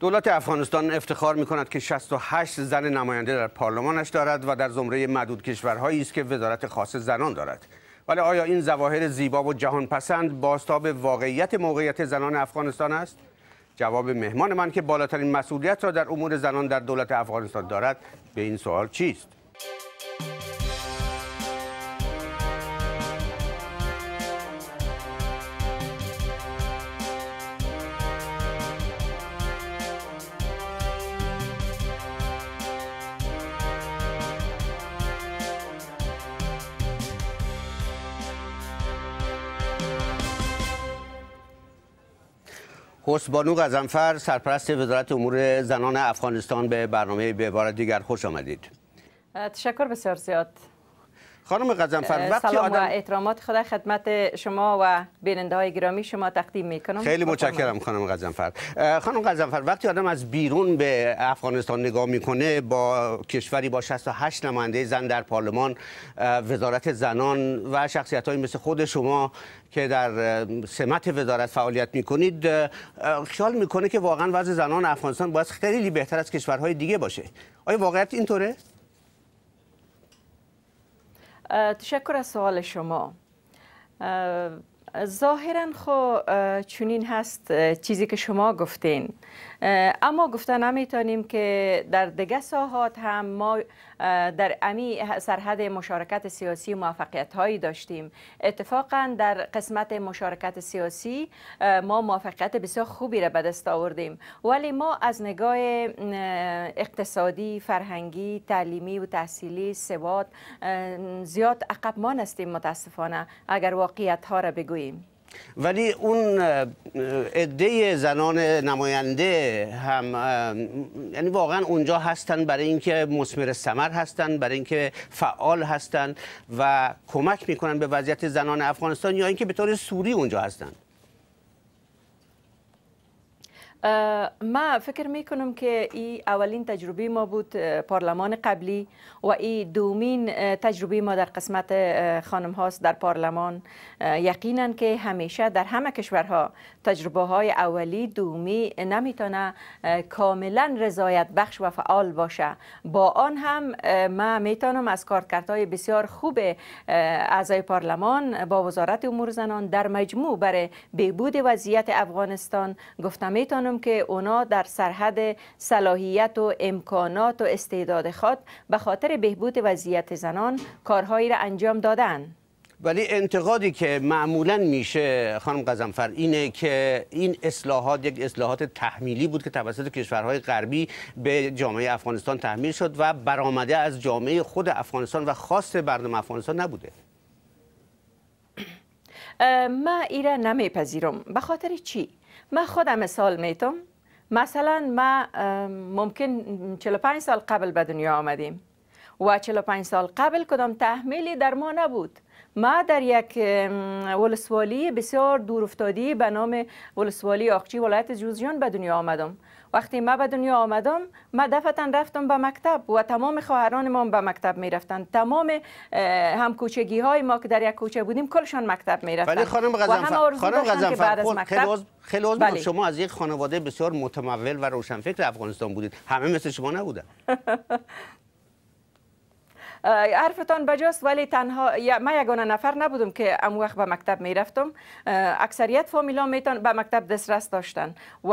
دولت افغانستان افتخار می کند که 68 زن نماینده در پارلمانش دارد و در زمره معدود کشورهایی است که وزارت خاص زنان دارد ولی آیا این ظواهر زیبا و جهان پسند بازتاب واقعیت موقعیت زنان افغانستان است جواب مهمان من که بالاترین مسئولیت را در امور زنان در دولت افغانستان دارد به این سوال چیست بانو غزنفر سرپرست وزارت امور زنان افغانستان به برنامه به دیگر خوش آمدید تشکر بسیار زیاد خانم غزنفر وقتی سلام آدم... و احترامات خدا خدمت شما و بیننده های گرامی شما تقدیم میکنم خیلی متشکرم خانم غزنفر خانم غزنفر وقتی آدم از بیرون به افغانستان نگاه میکنه با کشوری با 68 نماینده زن در پارلمان وزارت زنان و شخصیت های مثل خود شما که در سمت وزارت فعالیت میکنید خیال میکنه که واقعا وضع زنان افغانستان باید خیلی بهتر از کشورهای دیگه باشه آیا واقعیت اینطوره تشکر از سوال شما ظاهرا خو خب، چونین هست چیزی که شما گفتین اما گفته نمیتونیم که در دیگه ساحات هم ما در امی سرحد مشارکت سیاسی موفقیت هایی داشتیم اتفاقا در قسمت مشارکت سیاسی ما موفقیت بسیار خوبی را به دست آوردیم ولی ما از نگاه اقتصادی فرهنگی تعلیمی و تحصیلی سواد زیاد عقب ما هستیم متاسفانه اگر واقعیت ها را بگوییم ولی اون عده زنان نماینده هم یعنی واقعا اونجا هستن برای اینکه مثمر ثمر هستن برای اینکه فعال هستن و کمک میکنن به وضعیت زنان افغانستان یا اینکه به طور سوری اونجا هستن ما فکر می که این اولین تجربه ما بود پارلمان قبلی و این دومین تجربه ما در قسمت خانم هاست در پارلمان یقینا که همیشه در همه کشورها تجربه های اولی دومی نمیتونه کاملا رضایت بخش و فعال باشه با آن هم ما میتونم از کارکرت های بسیار خوب اعضای پارلمان با وزارت امور زنان در مجموع برای بهبود وضعیت افغانستان گفتم میتونم که اونا در سرحد صلاحیت و امکانات و استعداد خود به خاطر بهبود وضعیت زنان کارهایی را انجام دادن ولی انتقادی که معمولا میشه خانم قزنفر اینه که این اصلاحات یک اصلاحات تحمیلی بود که توسط کشورهای غربی به جامعه افغانستان تحمیل شد و برآمده از جامعه خود افغانستان و خاص بردم افغانستان نبوده ما ایره نمیپذیرم به خاطر چی ما خودم مثال میتم مثلا ما ممکن 45 سال قبل به دنیا آمدیم و 45 سال قبل کدام تحمیلی در ما نبود ما در یک ولسوالی بسیار دور افتادی به نام ولسوالی آخچی ولایت جوزجان به دنیا آمدم وقتی ما به دنیا آمدم ما دفتا رفتم به مکتب و تمام خواهران ما به مکتب می رفتن تمام هم کوچگی های ما که در یک کوچه بودیم کلشان مکتب می رفتن ولی خانم غزنفر خانم غزنفر خیلی بله. شما از یک خانواده بسیار متمول و روشنفکر افغانستان بودید همه مثل شما نبودن حرفتان بجاست ولی تنها من یگانه نفر نبودم که ام وقت به مکتب میرفتم. اکثریت فامیلا میتون به مکتب دسترس داشتن و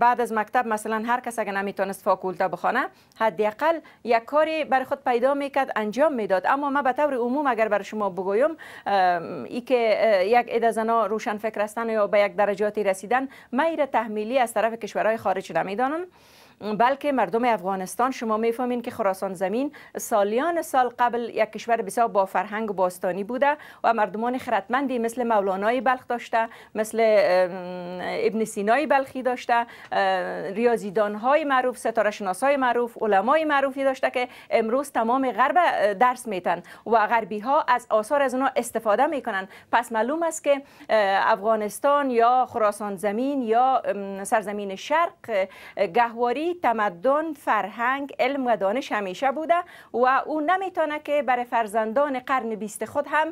بعد از مکتب مثلا هر کس اگه نمیتونست فاکولته بخونه حداقل یک کاری بر خود پیدا میکرد انجام میداد اما من به طور عموم اگر بر شما بگویم ای که یک عده زنا روشن فکر هستن یا به یک درجاتی رسیدن من ایره تحمیلی از طرف کشورهای خارج نمیدانم بلکه مردم افغانستان شما میفهمین که خراسان زمین سالیان سال قبل یک کشور بسیار با فرهنگ و باستانی بوده و مردمان خردمندی مثل مولانای بلخ داشته مثل ابن سینای بلخی داشته ریاضیدان های معروف ستاره شناس معروف علمای معروفی داشته که امروز تمام غرب درس میتن و غربی ها از آثار از اونا استفاده میکنن پس معلوم است که افغانستان یا خراسان زمین یا سرزمین شرق گهواری تمدن، فرهنگ، علم و دانش همیشه بوده و او نمیتونه که برای فرزندان قرن بیست خود هم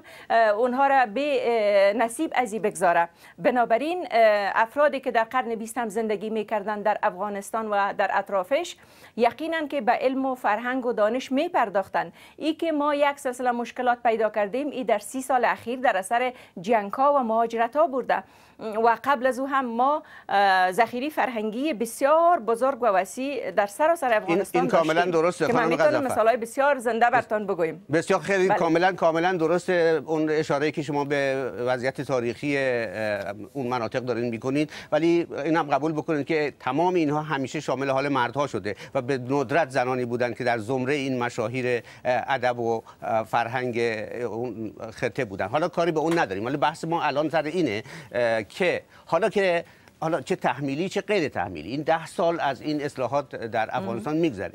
اونها را به نصیب ازی بگذاره بنابراین افرادی که در قرن بیست هم زندگی میکردن در افغانستان و در اطرافش یقینا که به علم و فرهنگ و دانش میپرداختن. ای که ما یک سلسله مشکلات پیدا کردیم ای در سی سال اخیر در اثر جنگ ها و مهاجرت ها برده و قبل از او هم ما ذخیره فرهنگی بسیار بزرگ و در سراسر افغانستان این, این کاملا درسته که من میتونم های بسیار زنده برتان بگویم بسیار خیلی بله. کاملا کاملا درسته اون اشاره که شما به وضعیت تاریخی اون مناطق دارین میکنید ولی این هم قبول بکنید که تمام اینها همیشه شامل حال مردها شده و به ندرت زنانی بودن که در زمره این مشاهیر ادب و فرهنگ اون خطه بودن حالا کاری به اون نداریم ولی بحث ما الان سر اینه که حالا که حالا چه تحمیلی چه غیر تحمیلی این ده سال از این اصلاحات در افغانستان میگذره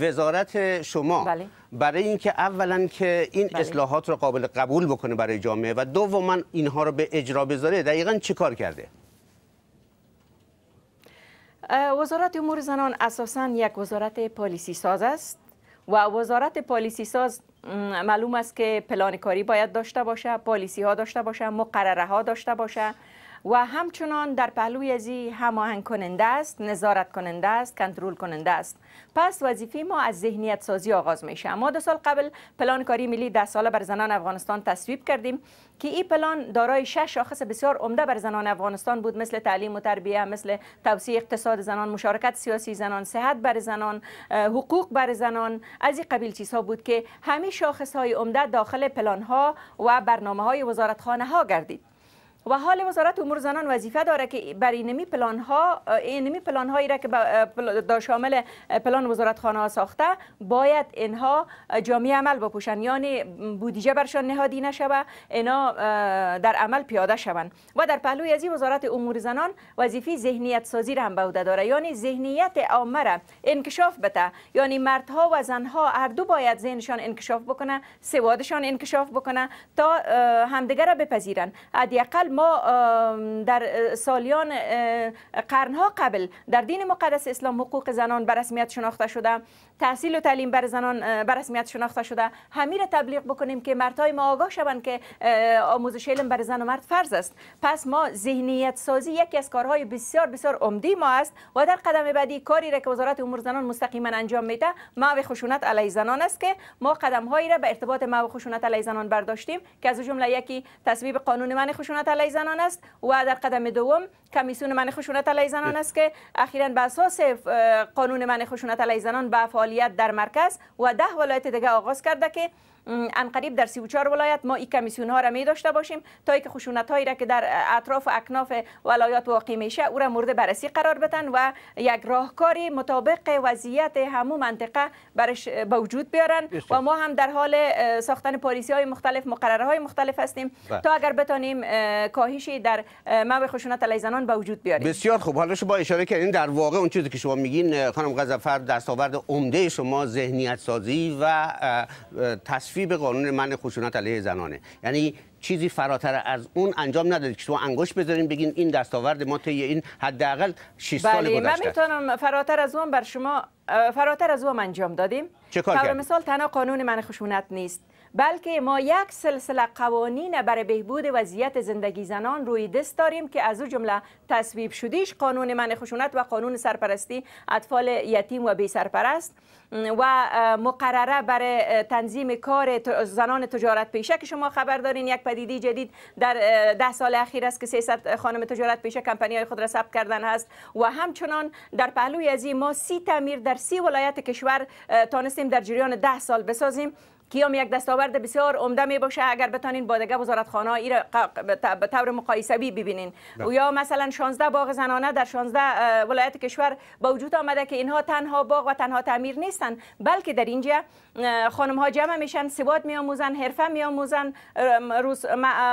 وزارت شما بله. برای اینکه اولا که این بله. اصلاحات رو قابل قبول بکنه برای جامعه و دوما اینها رو به اجرا بذاره دقیقا چه کار کرده وزارت امور زنان اساسا یک وزارت پالیسی ساز است و وزارت پالیسی ساز معلوم است که پلان کاری باید داشته باشه پالیسی ها داشته باشه مقرره ها داشته باشه و همچنان در پهلوی از هماهنگ کننده است نظارت کننده است کنترل کننده است پس وظیفه ما از ذهنیت سازی آغاز میشه ما دو سال قبل پلان کاری ملی ده ساله بر زنان افغانستان تصویب کردیم که این پلان دارای شش شاخص بسیار عمده بر زنان افغانستان بود مثل تعلیم و تربیه مثل توسعه اقتصاد زنان مشارکت سیاسی زنان صحت بر زنان حقوق بر زنان از این قبیل چیزها بود که همه شاخص های عمده داخل پلان ها و برنامه های وزارتخانه ها گردید خب، و حال وزارت امور زنان وظیفه داره که بر اینمی پلان ها اینمی پلان هایی را که دا شامل پلان وزارت خانه ها ساخته باید اینها جامعه عمل بپوشن یعنی بودیجه برشان نهادی نشوه اینا در عمل پیاده شوند و در پهلوی از وزارت امور زنان وظیفه ذهنیت سازی را هم به عهده داره یعنی ذهنیت عامه را انکشاف بده یعنی مردها و زنها هر دو باید ذهنشان انکشاف بکنه سوادشان انکشاف بکنه تا همدیگر را بپذیرن ما در سالیان قرنها قبل در دین مقدس اسلام حقوق زنان به رسمیت شناخته شده تحصیل و تعلیم بر زنان به رسمیت شناخته شده همین را تبلیغ بکنیم که مردهای ما آگاه شوند که آموزش علم بر زن و مرد فرض است پس ما ذهنیت سازی یکی از کارهای بسیار بسیار عمدی ما است و در قدم بعدی کاری را که وزارت امور زنان مستقیما انجام میده و خشونت علی زنان است که ما قدم هایی را به ارتباط و خشونت علی زنان برداشتیم که از جمله یکی تصویب قانون من خشونت علی زنان است و در قدم دوم کمیسیون من خشونت علی زنان بله. است که اخیرا به اساس قانون من خشونت علی زنان به فعال فعالیت در مرکز و ده ولایت دیگه آغاز کرده که انقریب در 34 ولایت ما این کمیسیون ها را می داشته باشیم تا که خشونت هایی را که در اطراف و اکناف ولایات واقع میشه او را مورد بررسی قرار بدن و یک راهکاری مطابق وضعیت همو منطقه برش وجود بیارن و ما هم در حال ساختن پالیسی های مختلف مقرره های مختلف هستیم بله. تا اگر بتانیم کاهشی در مو خشونت علی زنان به وجود بیاریم بسیار خوب حالا شما اشاره کردین در واقع اون چیزی که شما میگین خانم غزفر دستاورد عمده شما ذهنیت سازی و به قانون من خشونت علیه زنانه یعنی چیزی فراتر از اون انجام ندادید که شما انگوش بذارین بگین این دستاورد ما طی این حداقل 6 سال بله، گذشته من میتونم فراتر از اون بر شما فراتر از اون انجام دادیم چه کار مثال تنها قانون من خشونت نیست بلکه ما یک سلسله قوانین برای بهبود وضعیت زندگی زنان روی دست داریم که از او جمله تصویب شدیش قانون من خشونت و قانون سرپرستی اطفال یتیم و بی و مقرره برای تنظیم کار زنان تجارت پیشه که شما خبر دارین یک پدیده جدید در ده سال اخیر است که 300 خانم تجارت پیشه کمپانی های خود را ثبت کردن هست و همچنان در پهلوی از ما سی تعمیر در سی ولایت کشور تانستیم در جریان ده سال بسازیم که کیام یک دستاورد بسیار عمده می باشه اگر بتانین با دیگه خانه ای را به طور مقایسوی ببینین بله. و یا مثلا 16 باغ زنانه در 16 ولایت کشور با وجود آمده که اینها تنها باغ و تنها تعمیر نیست بلکه در اینجا خانم ها جمع میشن سواد میآموزن حرفه میآموزن روز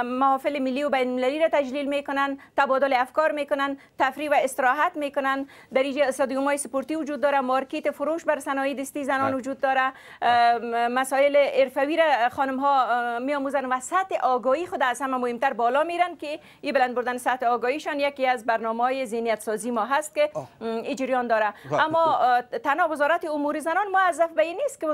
محافل ملی و بین المللی را تجلیل میکنن تبادل افکار میکنن تفریح و استراحت میکنن در اینجا استادیوم های سپورتی وجود داره مارکت فروش بر صنایع دستی زنان بله. وجود داره مسائل عرفوی را خانم ها میآموزن و سطح آگاهی خود از همه مهمتر بالا میرن که این بلند بردن سطح آگاهیشان یکی از برنامه های ذهنیت سازی ما هست که این داره اما تنها وزارت امور زنان زنان موظف به این نیست که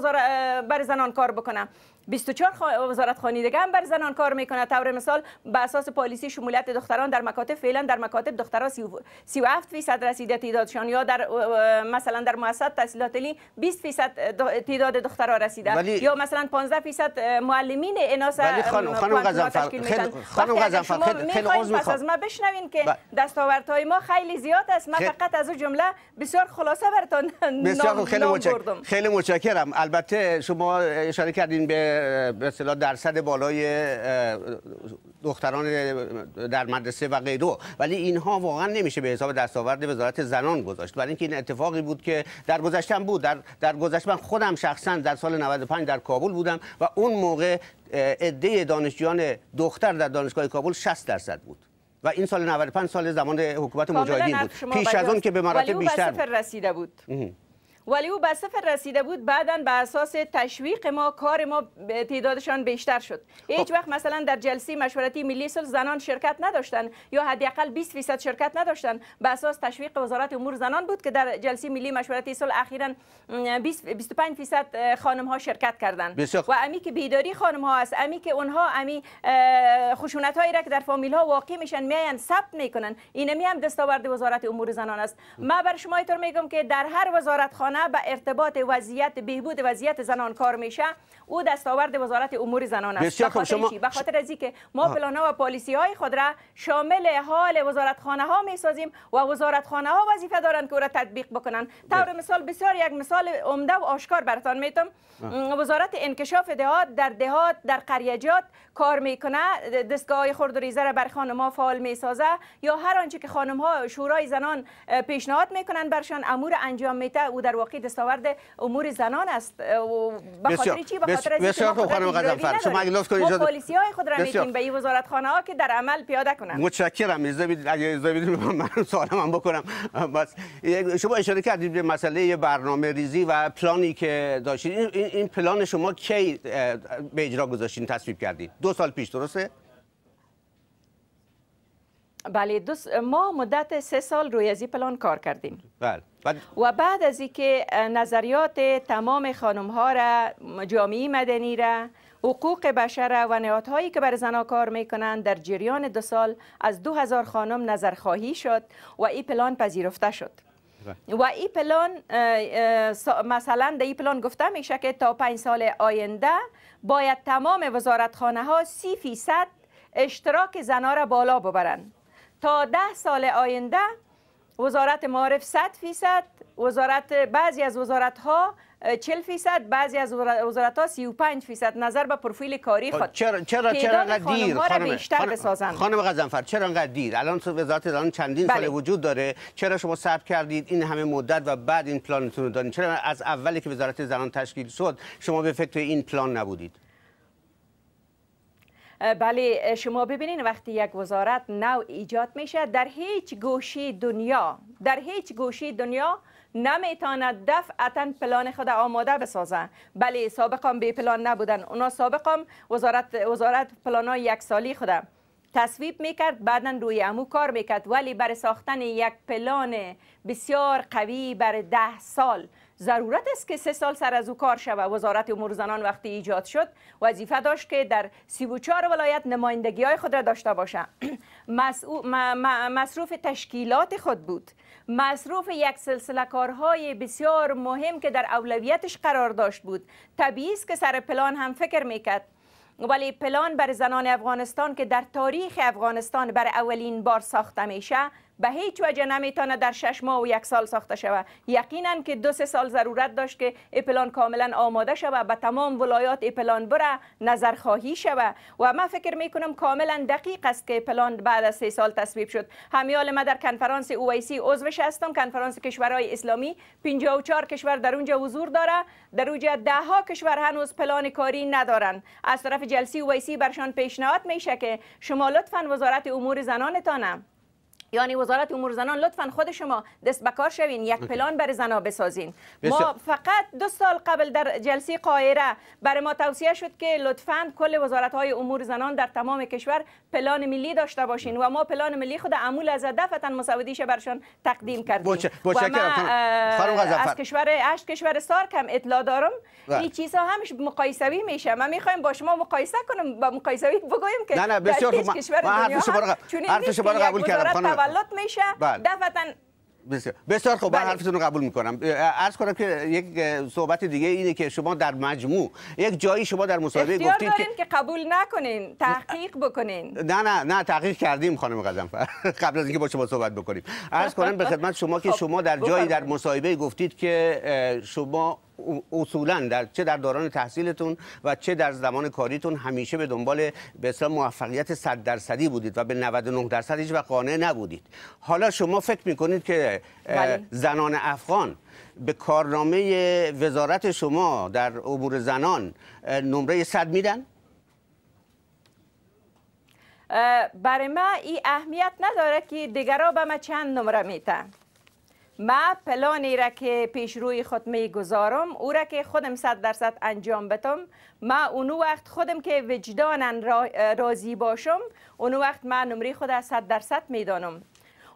بر زنان کار بکنه 24 وزارت خانی دیگه هم بر زنان کار میکنه طور مثال به اساس پالیسی شمولیت دختران در مکاتب فعلا در مکاتب دختران 37 فیصد رسیده تعدادشان یا در مثلا در مؤسسات تحصیلات 20 فیصد تعداد دخترها رسیده یا مثلا 15 فیصد معلمین اناس ولی خانم خانم غزنفر خانم غزنفر خیلی خیلی از ما بشنوین که ب... بله. های ما خیلی زیاد است من فقط از اون جمله بسیار خلاصه براتون خیلی متشکرم البته شما اشاره کردین به به درصد بالای دختران در مدرسه و غیره ولی اینها واقعا نمیشه به حساب دستاورد وزارت زنان گذاشت برای اینکه این اتفاقی بود که در گذشتم بود در در گذشته من خودم شخصا در سال 95 در کابل بودم و اون موقع عده دانشجویان دختر در دانشگاه کابل 60 درصد بود و این سال 95 سال زمان حکومت مجاهدین بود پیش از اون که به مراتب بیشتر بود. رسیده بود ولی او به صفر رسیده بود بعدا به اساس تشویق ما کار ما تعدادشان بیشتر شد خب. هیچ وقت مثلا در جلسه مشورتی ملی سل زنان شرکت نداشتند یا حداقل 20 فیصد شرکت نداشتن به اساس تشویق وزارت امور زنان بود که در جلسه ملی مشورتی سل اخیرا 25 فیصد خانم ها شرکت کردند. و امی که بیداری خانم ها است امی که اونها امی خشونت هایی را که در فامیل ها واقع میشن میان ثبت میکنن اینمی هم دستاورد وزارت امور زنان است ما بر شما اینطور میگم که در هر وزارت خانه با به ارتباط وضعیت بهبود وضعیت زنان کار میشه او دستاورد وزارت امور زنان است بخاطر خاطر شما... از اینکه ما پلانه و پالیسی های خود را شامل حال وزارت خانه ها می سازیم و وزارت خانه ها وظیفه دارند که او را تطبیق بکنند طور بله. مثال بسیار یک مثال عمده و آشکار براتان میتم وزارت انکشاف دهات در دهات در قریجات کار میکنه دستگاه های خرد و ریزه را بر خانم ها فعال سازه یا هر آنچه که خانم ها شورای زنان پیشنهاد میکنن برشان امور انجام میته او در واقع دستاورد امور زنان است و به خاطر چی به خاطر اینکه خانم غزنفر شما اگه لطف کنید پالیسی های خود را میتین به این وزارت خانه ها که در عمل پیاده کنند متشکرم اجازه بدید اگه اجازه بدید من سوال من بکنم بس شما اشاره کردید به مسئله برنامه ریزی و پلانی که داشتید این, این پلان شما کی به اجرا گذاشتین تصویب کردید دو سال پیش درسته بله ما مدت سه سال روی از پلان کار کردیم بله و بعد از اینکه نظریات تمام خانم ها را جامعه مدنی را حقوق بشر و نهادهایی که بر زنها کار میکنند در جریان دو سال از دو هزار خانم نظرخواهی شد و این پلان پذیرفته شد بله. و این پلان مثلا در این پلان گفته میشه که تا پنج سال آینده باید تمام وزارتخانه ها سی فیصد اشتراک زنها را بالا ببرند تا ده سال آینده وزارت معارف 100 فیصد وزارت بعضی از وزارت ها 40 فیصد بعضی از وزارت ها 35 فیصد نظر به پروفیل کاری خود خب، چرا چرا چرا انقدر دیر خانم بیشتر چرا انقدر دیر الان وزارت الان چندین سال بله. وجود داره چرا شما صبر کردید این همه مدت و بعد این پلانتون رو دارین چرا از اولی که وزارت زنان تشکیل شد شما به فکر این پلان نبودید بله شما ببینین وقتی یک وزارت نو ایجاد میشه در هیچ گوشی دنیا در هیچ گوشی دنیا نمیتاند دفعتا پلان خود آماده بسازه بله سابقا به پلان نبودن اونا سابقا وزارت وزارت پلان یک سالی خوده تصویب میکرد بعدا روی امو کار میکرد ولی برای ساختن یک پلان بسیار قوی بر ده سال ضرورت است که سه سال سر از او کار شود وزارت امور زنان وقتی ایجاد شد وظیفه داشت که در 34 ولایت نمایندگی های خود را داشته باشد مصروف تشکیلات خود بود مصروف یک سلسله کارهای بسیار مهم که در اولویتش قرار داشت بود طبیعی است که سر پلان هم فکر میکرد ولی پلان بر زنان افغانستان که در تاریخ افغانستان بر اولین بار ساخته میشه به هیچ وجه نمیتونه در شش ماه و یک سال ساخته شود یقینا که دو سه سال ضرورت داشت که اپلان کاملا آماده شود به تمام ولایات اپلان بره نظرخواهی خواهی شود و من فکر میکنم کاملا دقیق است که پلان بعد از سه سال تصویب شد همیال ما در کنفرانس اویسی عضوش هستم کنفرانس کشورهای اسلامی 54 کشور در اونجا حضور داره در اونجا ده ها کشور هنوز پلان کاری ندارن از طرف جلسی اویسی برشان پیشنهاد میشه که شما لطفا وزارت امور زنانتانم یعنی وزارت امور زنان لطفا خود شما دست بکار کار شوین یک پلان بر زنا بسازین ما فقط دو سال قبل در جلسه قاهره بر ما توصیه شد که لطفا کل وزارت های امور زنان در تمام کشور پلان ملی داشته باشین و ما پلان ملی خود عمول از دفتن مساعدیش برشان تقدیم کردیم و ما از کشور اشت کشور سارکم هم اطلاع دارم بله. این چیزها همش مقایسوی میشه من میخوایم با شما مقایسه کنم با مقایسوی بگویم که نه نه بسیار خوب من حرف شما قبول کردم تولد میشه بله. دفعتا بسیار بسیار خوب بله. حرفتون رو قبول میکنم عرض کنم که یک صحبت دیگه اینه که شما در مجموع یک جایی شما در مصاحبه گفتید که که قبول نکنین تحقیق بکنین نه نه نه تحقیق کردیم خانم قزنفر قبل از اینکه با شما صحبت بکنیم عرض کنم به خدمت شما که خب، شما در جایی در مصاحبه گفتید که شما اصولا در چه در دوران تحصیلتون و چه در زمان کاریتون همیشه به دنبال به اصطلاح موفقیت 100 درصدی بودید و به 99 درصد هیچ و قانع نبودید حالا شما فکر میکنید که بله. زنان افغان به کارنامه وزارت شما در امور زنان نمره 100 میدن برای ما این اهمیت نداره که دیگرها به ما چند نمره میتن ما پلانی را که پیش روی خود می گذارم او را که خودم صد درصد انجام بتم ما اونو وقت خودم که وجدان راضی باشم اونو وقت ما نمری خود را صد درصد می دانم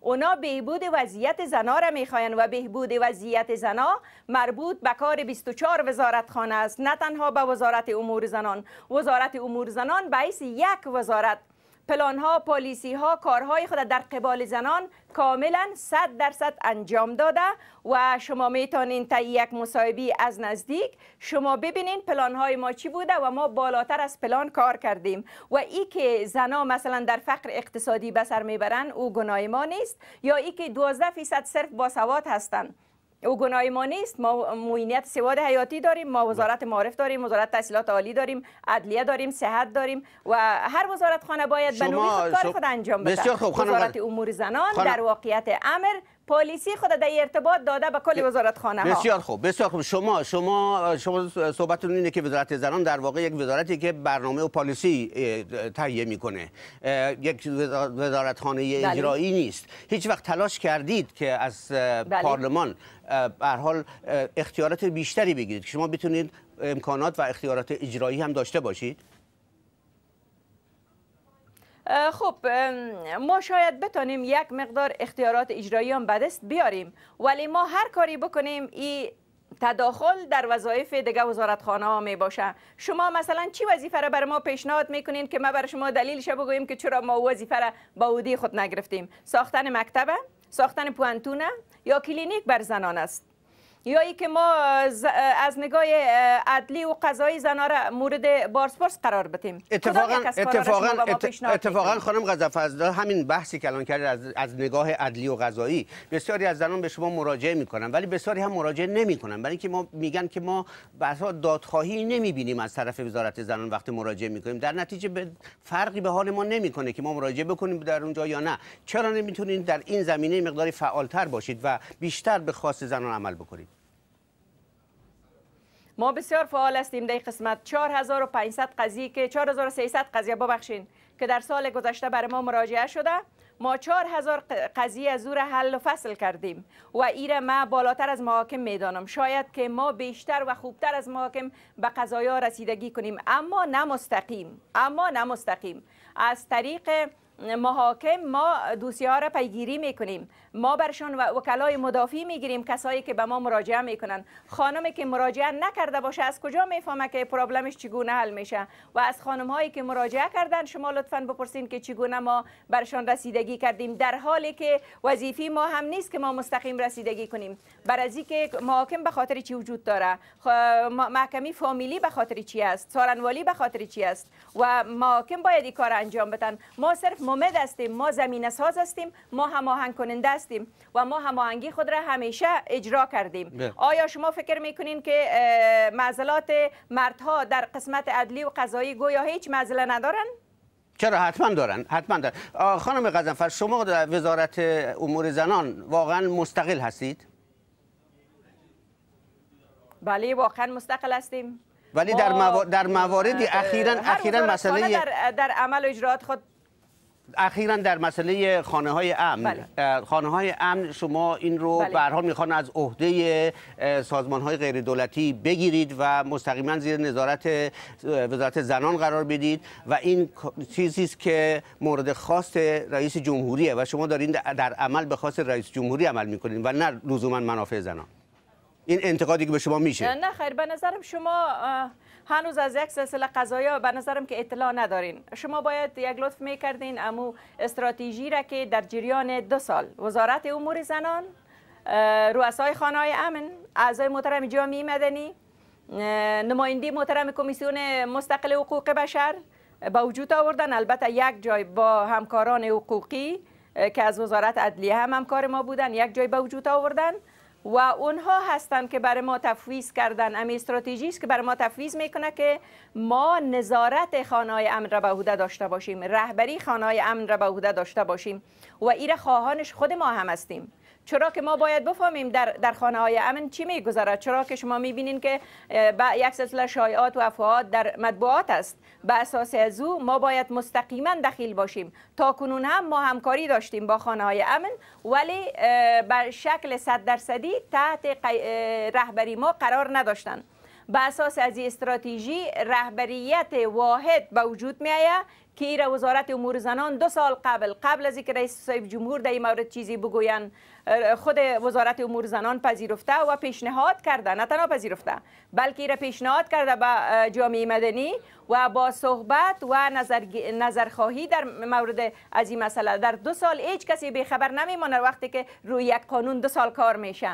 اونا بهبود وضعیت زنا را خواین و بهبود وضعیت زنا مربوط به کار 24 وزارت خانه است نه تنها به وزارت امور زنان وزارت امور زنان به یک وزارت پلان ها پالیسی ها کارهای خود در قبال زنان کاملا 100 درصد انجام داده و شما میتونین تا یک مصاحبه از نزدیک شما ببینین پلان های ما چی بوده و ما بالاتر از پلان کار کردیم و ای که زنا مثلا در فقر اقتصادی بسر سر میبرن او گناه ما نیست یا ای که 12 فیصد صرف باسواد هستند او گناه ما نیست ما موینیت سواد حیاتی داریم ما بله. وزارت معارف داریم وزارت تحصیلات عالی داریم عدلیه داریم صحت داریم و هر وزارت خانه باید به نوعی کار خود انجام بده وزارت امور زنان در واقعیت امر پالیسی خود در ارتباط داده به کل خانه ها بسیار خوب بسیار خوب شما شما شما صحبتتون اینه که وزارت زنان در واقع یک وزارتی که برنامه و پالیسی تهیه میکنه یک وزارتخانه بله. اجرایی نیست هیچ وقت تلاش کردید که از بله. پارلمان به حال اختیارات بیشتری بگیرید که شما بتونید امکانات و اختیارات اجرایی هم داشته باشید خب ما شاید بتانیم یک مقدار اختیارات اجرایی هم به دست بیاریم ولی ما هر کاری بکنیم ای تداخل در وظایف دیگه وزارتخانه ها می باشه شما مثلا چی وظیفه را بر ما پیشنهاد میکنین که ما بر شما دلیلش بگویم که چرا ما وظیفه را با خود نگرفتیم ساختن مکتبه ساختن پوانتونه یا کلینیک بر زنان است یا که ما از نگاه عدلی و قضایی زنها را مورد بازپرس قرار بتیم؟ اتفاقا اتفاقا اتفاقا خانم از همین بحثی که الان کرد از, از نگاه عدلی و قضایی بسیاری از زنان به شما مراجعه میکنن ولی بسیاری هم مراجعه نمیکنن برای اینکه ما میگن که ما بسیار دادخواهی نمیبینیم از طرف وزارت زنان وقتی مراجعه میکنیم در نتیجه به فرقی به حال ما نمیکنه که ما مراجعه بکنیم در اونجا یا نه چرا نمیتونید در این زمینه مقداری فعالتر باشید و بیشتر به خواست زنان عمل بکنید ما بسیار فعال هستیم در قسمت 4500 قضیه که 4300 قضیه ببخشین که در سال گذشته بر ما مراجعه شده ما 4000 قضیه از او حل و فصل کردیم و ایره ما بالاتر از محاکم میدانم شاید که ما بیشتر و خوبتر از محاکم به قضایا رسیدگی کنیم اما نه مستقیم اما نه مستقیم از طریق محاکم ما دوسیه ها را پیگیری میکنیم ما برشان وکلای مدافعی میگیریم کسایی که به ما مراجعه میکنن خانمی که مراجعه نکرده باشه از کجا میفهمه که پرابلمش چگونه حل میشه و از خانم هایی که مراجعه کردن شما لطفا بپرسین که چگونه ما برشان رسیدگی کردیم در حالی که وظیفه ما هم نیست که ما مستقیم رسیدگی کنیم بر از که محاکم به خاطر چی وجود داره محکمی فامیلی به خاطر چی است سارنوالی به خاطر چی است و محاکم باید این کار انجام بدن ما صرف ممد هستیم ما زمین ساز هستیم ما هماهنگ کننده هستیم و ما هماهنگی خود را همیشه اجرا کردیم بله. آیا شما فکر میکنین که معضلات مردها در قسمت عدلی و قضایی گویا هیچ معضله ندارن چرا حتما دارن حتما دارن خانم قزنفر شما در وزارت امور زنان واقعا مستقل هستید بله واقعا مستقل هستیم ولی در, در مواردی اخیرا اخیرا مسئله در, در عمل اجرات خود اخیرا در مسئله خانه های امن بله. خانه های امن شما این رو بله. برها میخوان از عهده سازمان های غیر دولتی بگیرید و مستقیما زیر نظارت وزارت زنان قرار بدید و این چیزی است که مورد خواست رئیس جمهوریه و شما دارین در عمل به خواست رئیس جمهوری عمل میکنید و نه لزوما منافع زنان این انتقادی که به شما میشه نه خیر به نظرم شما هنوز از یک سلسله قضایا به نظرم که اطلاع ندارین شما باید یک لطف میکردین امو استراتژی را که در جریان دو سال وزارت امور زنان رؤسای خانه امن اعضای محترم جامعه مدنی نماینده محترم کمیسیون مستقل حقوق بشر با وجود آوردن البته یک جای با همکاران حقوقی که از وزارت عدلیه هم همکار ما بودن یک جای با وجود آوردن و اونها هستند که برای ما تفویض کردن امی استراتژی است که بر ما تفویض میکنه که ما نظارت خانه های امن را به عهده داشته باشیم رهبری خانه های امن را به عهده داشته باشیم و ایره خواهانش خود ما هم هستیم چرا که ما باید بفهمیم در در خانه های امن چی میگذرد چرا که شما میبینین که با یک سلسله شایعات و افواهات در مطبوعات است به اساس از او ما باید مستقیما دخیل باشیم تا کنون هم ما همکاری داشتیم با خانه های امن ولی به شکل صد درصدی تحت رهبری ما قرار نداشتند به اساس از استراتژی رهبریت واحد به وجود می آید که ایر وزارت امور زنان دو سال قبل قبل از اینکه رئیس صاحب جمهور در این مورد چیزی بگویند خود وزارت امور زنان پذیرفته و پیشنهاد کرده نه تنها پذیرفته بلکه را پیشنهاد کرده به جامعه مدنی و با صحبت و نظر نظرخواهی در مورد از این مسئله در دو سال هیچ کسی خبر نمیمونه وقتی که روی یک قانون دو سال کار میشه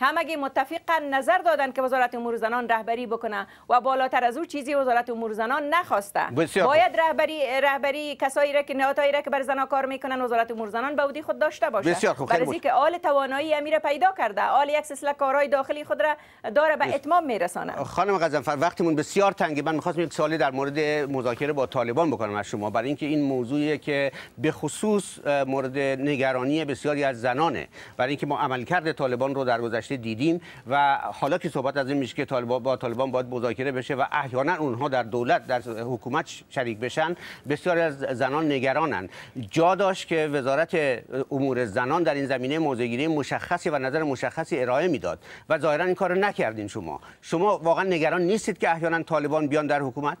همگی متفقا نظر دادن که وزارت امور زنان رهبری بکنه و بالاتر از او چیزی وزارت امور زنان نخواسته باید رهبری رهبری کسایی را که نهادهایی را که بر زنان کار میکنن وزارت امور زنان بودی خود داشته باشه بسیار خوب که آل توانایی امیر پیدا کرده آل یک سلسله کارهای داخلی خود را داره به اتمام میرسانه خانم غزنفر وقتمون بسیار تنگه من میخواستم یک سوالی در مورد مذاکره با طالبان بکنم از شما برای اینکه این موضوعی که به خصوص مورد نگرانی بسیاری از زنانه برای اینکه ما عملکرد طالبان رو در گذشته دیدیم و حالا که صحبت از این میشه که با طالبان باید مذاکره بشه و احیانا اونها در دولت در حکومت شریک بشن بسیار از زنان نگرانند جا داشت که وزارت امور زنان در این زمینه موضعگیری مشخصی و نظر مشخصی ارائه میداد و ظاهرا این کارو نکردین شما شما واقعا نگران نیستید که احیانا طالبان بیان در حکومت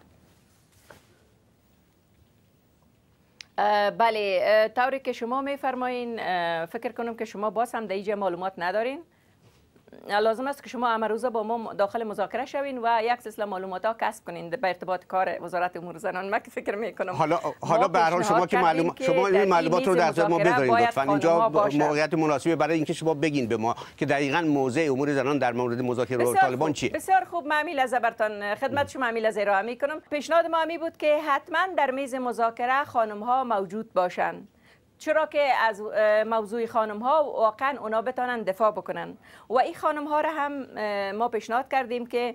بله طوری که شما میفرمایین فکر کنم که شما باز هم در معلومات ندارین لازم است که شما امروزه با ما داخل مذاکره شوین و یک سلسله معلومات ها کسب کنین به ارتباط کار وزارت امور زنان ما که فکر میکنم حالا حالا به هر حال شما که معلوم شما این معلومات رو در ما بدارید لطفا اینجا موقعیت مناسبی برای اینکه شما بگین به ما که دقیقا موضع امور زنان در مورد مذاکره با طالبان چیه بسیار خوب معمیل از برتان خدمت شما معمیل از را می کنم پیشنهاد ما می بود که حتما در میز مذاکره خانم ها موجود باشند چرا که از موضوع خانم ها واقعا اونا بتانن دفاع بکنن و این خانم ها را هم ما پیشنهاد کردیم که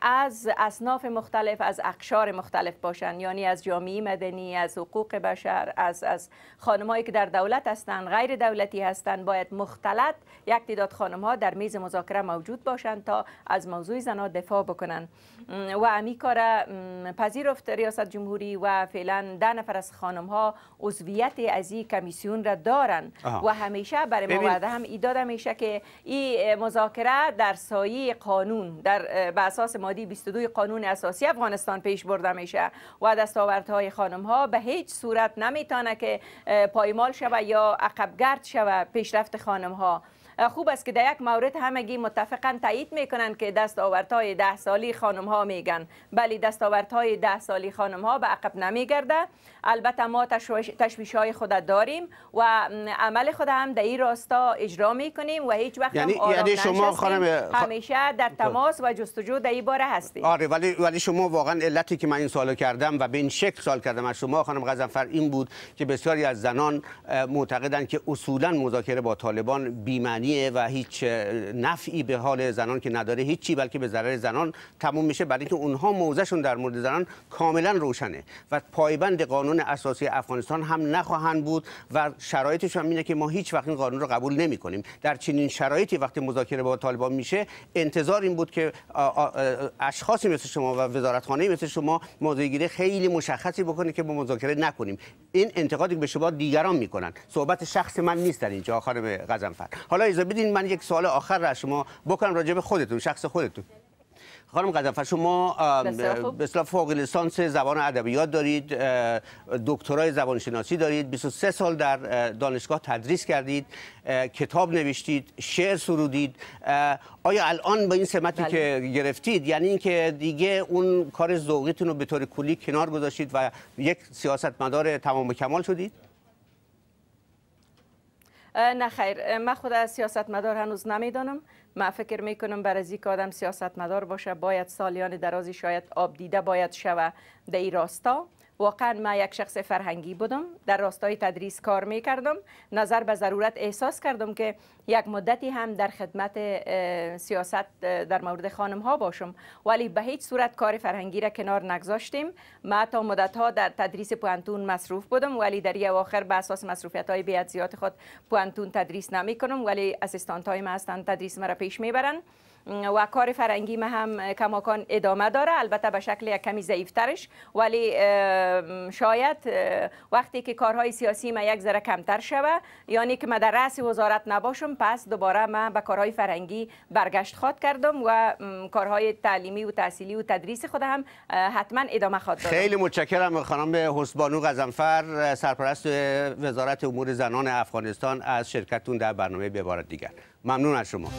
از اصناف مختلف از اقشار مختلف باشند یعنی از جامعه مدنی از حقوق بشر از از خانمایی که در دولت هستند غیر دولتی هستند باید مختلط یک تعداد خانم ها در میز مذاکره موجود باشند تا از موضوع زنان دفاع بکنند و امی کار پذیرفت ریاست جمهوری و فعلا ده نفر از خانم ها عضویت از این کمیسیون را دارند و همیشه برای ما هم ایداد میشه که این مذاکره در سایه قانون در اساس مادی 22 قانون اساسی افغانستان پیش برده میشه و دستاوردهای خانم ها به هیچ صورت نمیتانه که پایمال شوه یا عقبگرد شوه پیشرفت خانم ها خوب است که در یک مورد همگی متفقا تایید میکنند که های ده سالی خانم ها میگن بلی های ده سالی خانم ها به عقب نمیگرده البته ما تشویش های خود داریم و عمل خود هم در این راستا اجرا میکنیم و هیچ وقت یعنی, هم یعنی شما خانم همیشه در خب. تماس و جستجو در این باره هستیم آره ولی ولی شما واقعا علتی که من این سوالو کردم و به این شکل سال کردم از شما خانم غزنفر این بود که بسیاری از زنان معتقدند که اصولا مذاکره با طالبان بی و هیچ نفعی به حال زنان که نداره هیچی بلکه به ضرر زنان تموم میشه برای اینکه اونها موضعشون در مورد زنان کاملا روشنه و پایبند قانون اساسی افغانستان هم نخواهند بود و شرایطش هم اینه که ما هیچ وقت این قانون رو قبول نمی کنیم در چنین شرایطی وقتی مذاکره با طالبان میشه انتظار این بود که اشخاصی مثل شما و وزارتخانه مثل شما موضعگیری خیلی مشخصی بکنه که ما مذاکره نکنیم این انتقادی به شما دیگران میکنن صحبت شخص من نیست در اینجا خانم غزنفر حالا اجازه بدین من یک سوال آخر را شما بکنم راجع به خودتون شخص خودتون خانم قذفه شما به اصطلاح فوق لیسانس زبان ادبیات دارید دکترای زبان شناسی دارید 23 سال در دانشگاه تدریس کردید کتاب نوشتید شعر سرودید آیا الان با این سمتی بله. که گرفتید یعنی اینکه دیگه اون کار ذوقیتون رو به طور کلی کنار گذاشتید و یک سیاستمدار تمام و کمال شدید نه خیر من خود سیاستمدار هنوز نمیدانم من فکر می کنم بر از که آدم سیاستمدار باشه باید سالیان درازی شاید آب دیده باید شوه در این راستا واقعا ما یک شخص فرهنگی بودم در راستای تدریس کار می کردم نظر به ضرورت احساس کردم که یک مدتی هم در خدمت سیاست در مورد خانم ها باشم ولی به هیچ صورت کار فرهنگی را کنار نگذاشتیم ما تا مدت ها در تدریس پوانتون مصروف بودم ولی در آخر به اساس مصروفیت های بیاد زیاد خود پوانتون تدریس نمی کنم ولی اسیستانت های ما هستند تدریس مرا پیش میبرند و کار فرنگی ما هم کماکان ادامه داره البته به شکل یک کمی ضعیفترش ولی شاید وقتی که کارهای سیاسی ما یک ذره کمتر شوه یعنی که ما در رأس وزارت نباشم پس دوباره ما به کارهای فرنگی برگشت خواد کردم و کارهای تعلیمی و تحصیلی و تدریس خود هم حتما ادامه خواد دارم خیلی متشکرم خانم حسبانو غزنفر سرپرست وزارت امور زنان افغانستان از شرکتون در برنامه به دیگر ممنون از شما